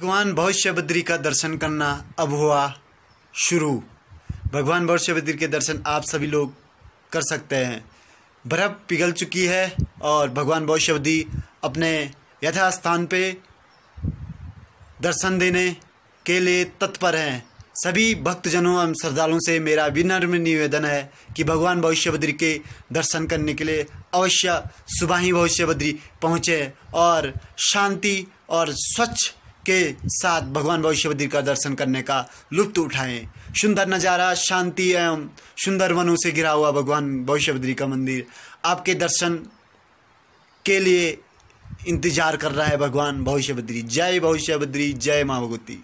भगवान भविष्य बद्री का दर्शन करना अब हुआ शुरू भगवान भविष्य बद्री के दर्शन आप सभी लोग कर सकते हैं बर्फ़ पिघल चुकी है और भगवान भविष्य बद्री अपने यथास्थान पे दर्शन देने के लिए तत्पर हैं सभी भक्तजनों एवं श्रद्धालुओं से मेरा विनम्र निवेदन है कि भगवान भविष्य बद्री के दर्शन करने के लिए अवश्य सुबह ही भविष्य बद्री पहुँचें और शांति और स्वच्छ के साथ भगवान भविष्य मंदिर का दर्शन करने का लुप्त उठाएं सुंदर नज़ारा शांति एवं सुंदर वनों से घिरा हुआ भगवान भविष्य का मंदिर आपके दर्शन के लिए इंतजार कर रहा है भगवान भविष्य बद्री जय भविष्य बद्री जय माँ भगवती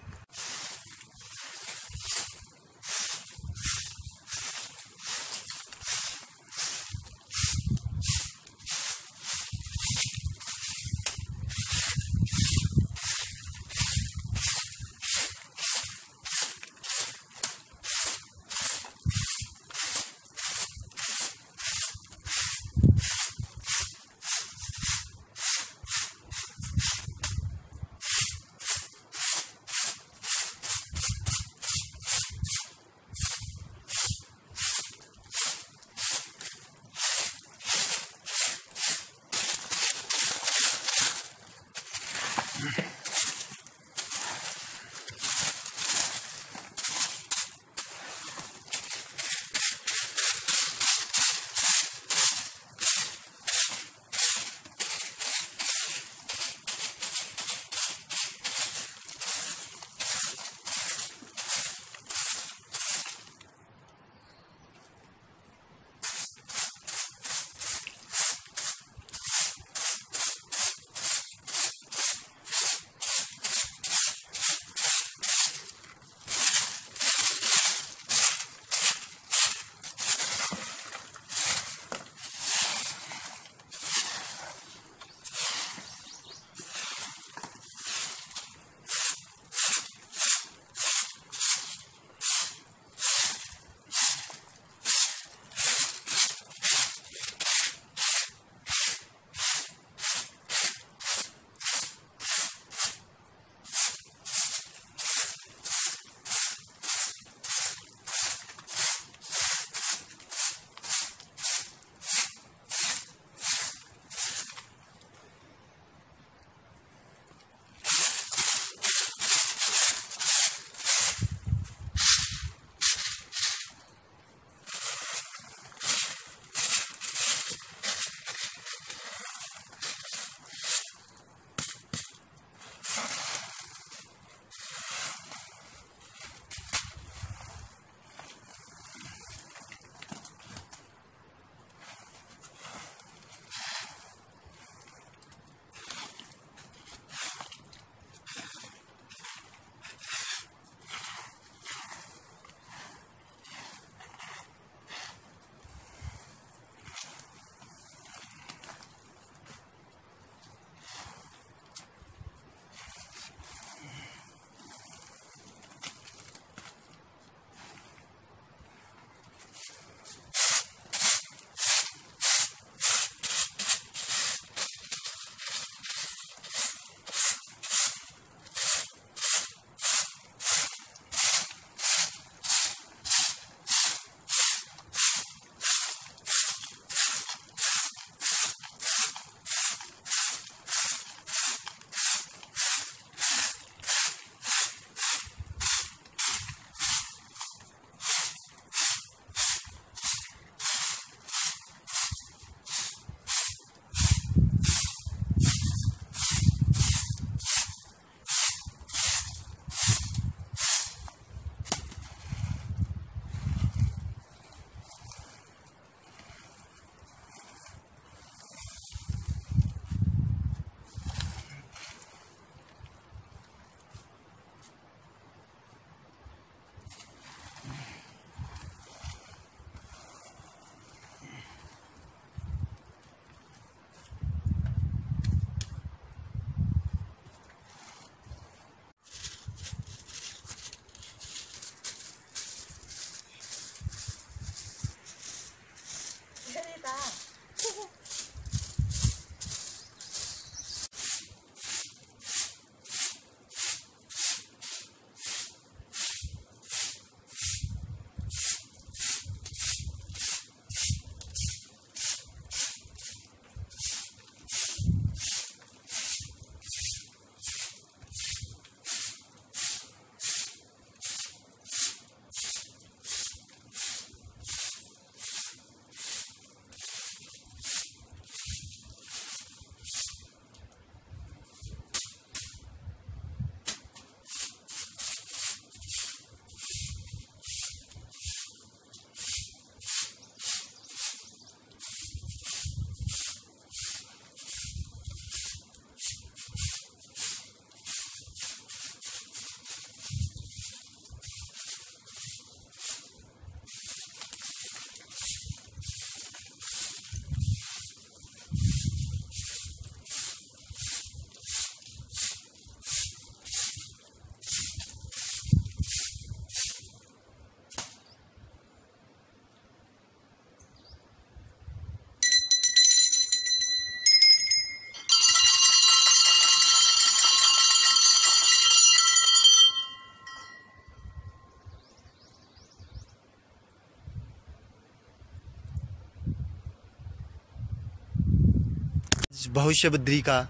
भविष्य बुद्धि का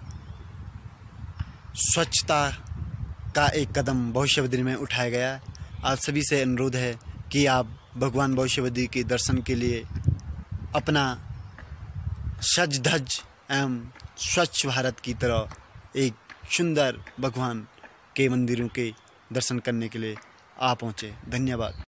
स्वच्छता का एक कदम भविष्य बुद्धि में उठाया गया आप सभी से अनुरोध है कि आप भगवान भविष्य बुद्धि के दर्शन के लिए अपना सज धज एवं स्वच्छ भारत की तरह एक सुंदर भगवान के मंदिरों के दर्शन करने के लिए आ पहुँचे धन्यवाद